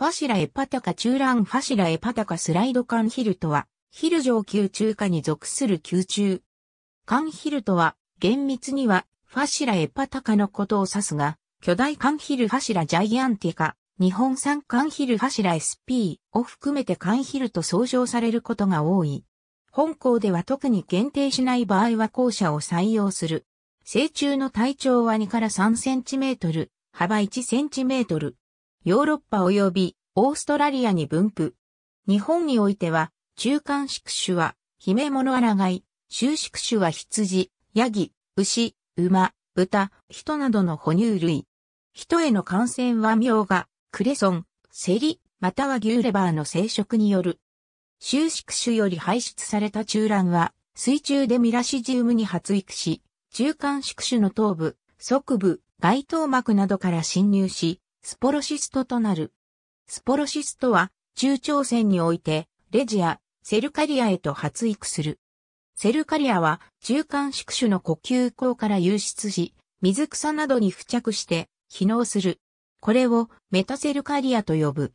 ファシラエパタカ中乱ファシラエパタカスライドカンヒルとは、ヒル上級中華に属する級中。カンヒルとは、厳密には、ファシラエパタカのことを指すが、巨大カンヒルファシラジャイアンティカ、日本産カンヒルファシラ SP を含めてカンヒルと総称されることが多い。本校では特に限定しない場合は校舎を採用する。成虫の体長は2から3センチメートル、幅1センチメートル。ヨーロッパ及びオーストラリアに分布。日本においては、中間宿主は、姫物抗い、収縮主は羊、ヤギ、牛、馬、豚、人などの哺乳類。人への感染は苗が、クレソン、セリ、または牛レバーの生殖による。収縮主より排出された中卵は、水中でミラシジウムに発育し、中間宿主の頭部、側部、外頭膜などから侵入し、スポロシストとなる。スポロシスとは、中朝鮮において、レジア、セルカリアへと発育する。セルカリアは、中間宿主の呼吸口から流出し、水草などに付着して、機能する。これを、メタセルカリアと呼ぶ。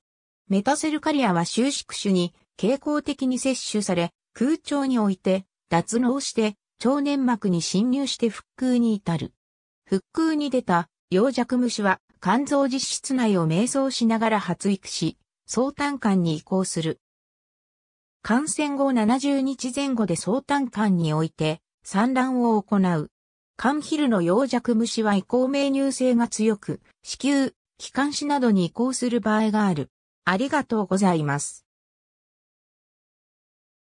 メタセルカリアは収縮種に、傾向的に摂取され、空調において、脱脳して、腸粘膜に侵入して腹腔に至る。腹腔に出た、洋弱虫は、肝臓実質内を瞑想しながら発育し、相単管に移行する。感染後70日前後で相単管において産卵を行う。肝ヒルの洋弱虫は移行命ー性が強く、子宮、気管支などに移行する場合がある。ありがとうございます。